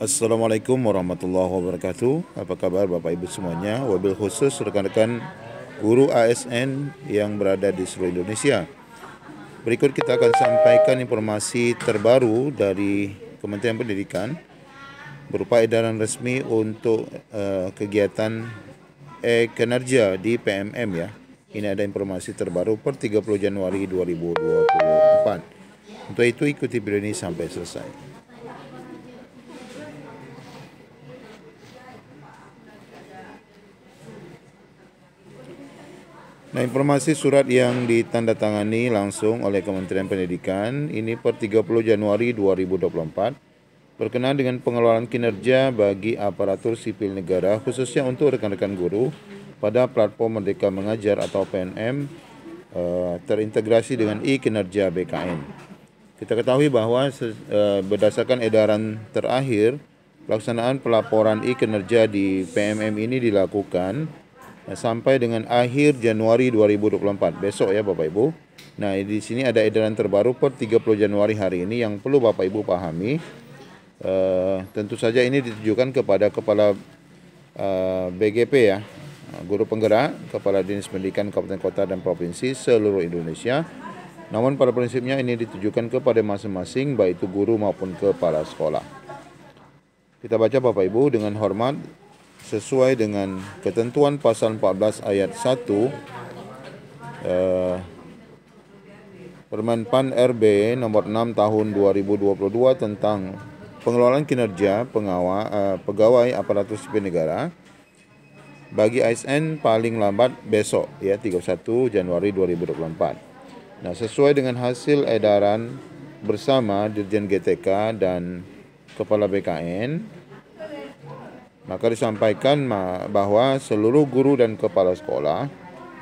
Assalamualaikum warahmatullahi wabarakatuh. Apa kabar Bapak Ibu semuanya? Wabil khusus rekan-rekan guru ASN yang berada di seluruh Indonesia. Berikut kita akan sampaikan informasi terbaru dari Kementerian Pendidikan berupa edaran resmi untuk uh, kegiatan e-kinerja di PMM ya. Ini ada informasi terbaru per 30 Januari 2024. Untuk itu ikuti video ini sampai selesai. Nah, informasi surat yang ditandatangani langsung oleh Kementerian Pendidikan ini per 30 Januari 2024 berkenaan dengan pengelolaan kinerja bagi aparatur sipil negara khususnya untuk rekan-rekan guru pada platform Merdeka Mengajar atau PNM eh, terintegrasi dengan e-kinerja BKN. Kita ketahui bahwa eh, berdasarkan edaran terakhir pelaksanaan pelaporan e-kinerja di PMM ini dilakukan Nah, sampai dengan akhir Januari 2024 besok ya Bapak Ibu. Nah di sini ada edaran terbaru per 30 Januari hari ini yang perlu Bapak Ibu pahami. Uh, tentu saja ini ditujukan kepada kepala uh, eh, BGP ya, guru penggerak, kepala dinas pendidikan kabupaten kota dan provinsi seluruh Indonesia. Namun pada prinsipnya ini ditujukan kepada masing-masing baik itu guru maupun kepala sekolah. Kita baca Bapak Ibu dengan hormat sesuai dengan ketentuan pasal 14 ayat 1 eh, Permen PAN RB nomor 6 tahun 2022 tentang pengelolaan kinerja pengawa, eh, pegawai aparatur sipil negara bagi ASN paling lambat besok ya 31 Januari 2024. Nah, sesuai dengan hasil edaran bersama Dirjen GTK dan Kepala BKN maka disampaikan bahwa seluruh guru dan kepala sekolah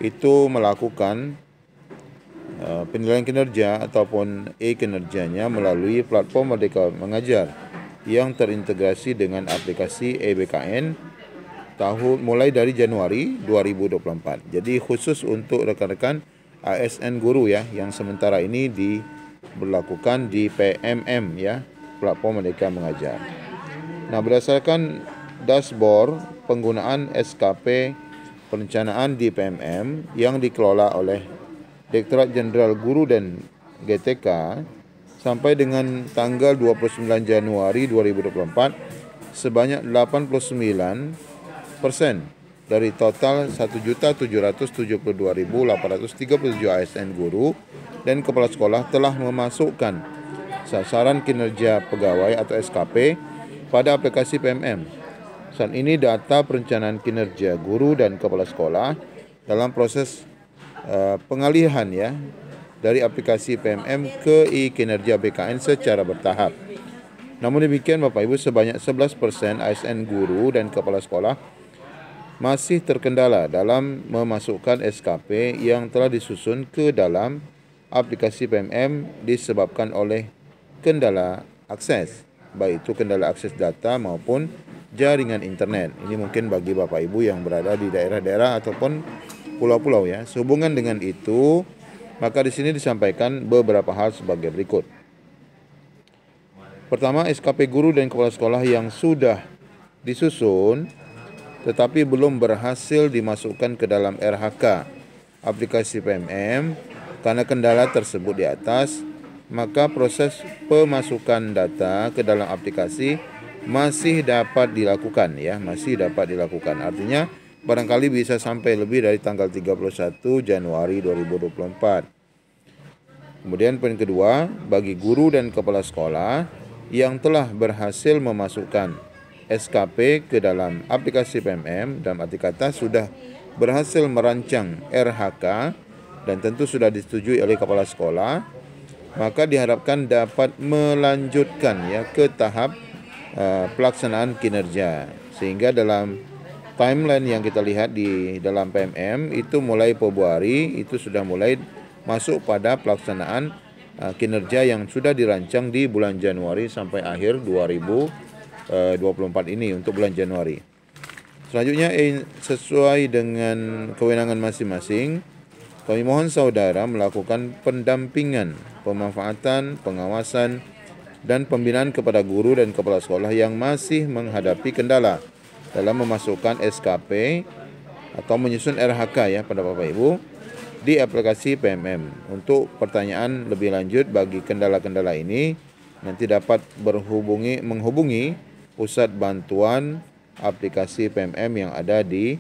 itu melakukan eh, penilaian kinerja ataupun e-kinerjanya melalui platform Merdeka Mengajar yang terintegrasi dengan aplikasi EBKN tahun mulai dari Januari 2024. Jadi khusus untuk rekan-rekan ASN guru ya yang sementara ini diberlakukan di PMM ya, platform Merdeka Mengajar. Nah, berdasarkan dashboard penggunaan SKP perencanaan di PMM yang dikelola oleh Direktorat Jenderal Guru dan GTK sampai dengan tanggal 29 Januari 2024 sebanyak 89 persen dari total 1.772.837 ASN guru dan kepala sekolah telah memasukkan sasaran kinerja pegawai atau SKP pada aplikasi PMM saat ini data perencanaan kinerja guru dan kepala sekolah dalam proses uh, pengalihan ya dari aplikasi PMM ke e-kinerja BKN secara bertahap. Namun demikian Bapak Ibu sebanyak 11% ASN guru dan kepala sekolah masih terkendala dalam memasukkan SKP yang telah disusun ke dalam aplikasi PMM disebabkan oleh kendala akses, baik itu kendala akses data maupun jaringan internet. Ini mungkin bagi Bapak Ibu yang berada di daerah-daerah ataupun pulau-pulau ya. Sehubungan dengan itu, maka di sini disampaikan beberapa hal sebagai berikut. Pertama, SKP guru dan kepala sekolah yang sudah disusun tetapi belum berhasil dimasukkan ke dalam RHK aplikasi PMM karena kendala tersebut di atas maka proses pemasukan data ke dalam aplikasi masih dapat dilakukan ya, masih dapat dilakukan. Artinya barangkali bisa sampai lebih dari tanggal 31 Januari 2024. Kemudian poin kedua, bagi guru dan kepala sekolah yang telah berhasil memasukkan SKP ke dalam aplikasi PMM dan arti kata sudah berhasil merancang RHK dan tentu sudah disetujui oleh kepala sekolah maka diharapkan dapat melanjutkan ya ke tahap uh, pelaksanaan kinerja sehingga dalam timeline yang kita lihat di dalam PMM itu mulai Februari itu sudah mulai masuk pada pelaksanaan uh, kinerja yang sudah dirancang di bulan Januari sampai akhir 2024 eh, ini untuk bulan Januari. Selanjutnya sesuai dengan kewenangan masing-masing kami mohon saudara melakukan pendampingan, pemanfaatan, pengawasan, dan pembinaan kepada guru dan kepala sekolah yang masih menghadapi kendala dalam memasukkan SKP atau menyusun RHK ya pada Bapak Ibu di aplikasi PMM. Untuk pertanyaan lebih lanjut bagi kendala-kendala ini nanti dapat berhubungi menghubungi pusat bantuan aplikasi PMM yang ada di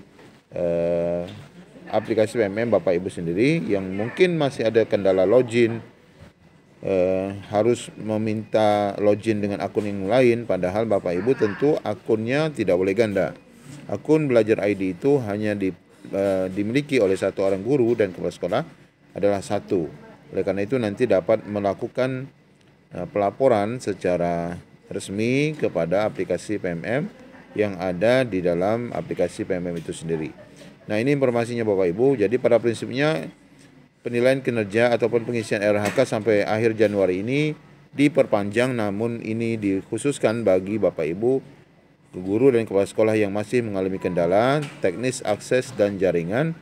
eh, aplikasi PMM Bapak Ibu sendiri yang mungkin masih ada kendala login eh, harus meminta login dengan akun yang lain padahal Bapak Ibu tentu akunnya tidak boleh ganda. Akun belajar ID itu hanya di, eh, dimiliki oleh satu orang guru dan kepala sekolah adalah satu. Oleh karena itu nanti dapat melakukan eh, pelaporan secara resmi kepada aplikasi PMM yang ada di dalam aplikasi PMM itu sendiri. Nah ini informasinya Bapak Ibu. Jadi pada prinsipnya penilaian kinerja ataupun pengisian RHK sampai akhir Januari ini diperpanjang namun ini dikhususkan bagi Bapak Ibu guru dan kepala sekolah yang masih mengalami kendala teknis akses dan jaringan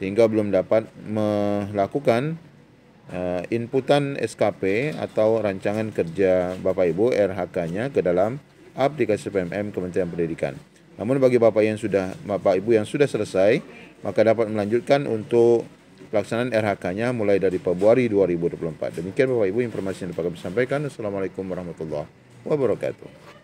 sehingga belum dapat melakukan uh, inputan SKP atau rancangan kerja Bapak Ibu RHK-nya ke dalam aplikasi PMM Kementerian Pendidikan. Namun bagi Bapak yang sudah Bapak Ibu yang sudah selesai, maka dapat melanjutkan untuk pelaksanaan RHK-nya mulai dari Februari 2024. Demikian Bapak Ibu informasi yang dapat kami sampaikan. Assalamualaikum warahmatullahi wabarakatuh.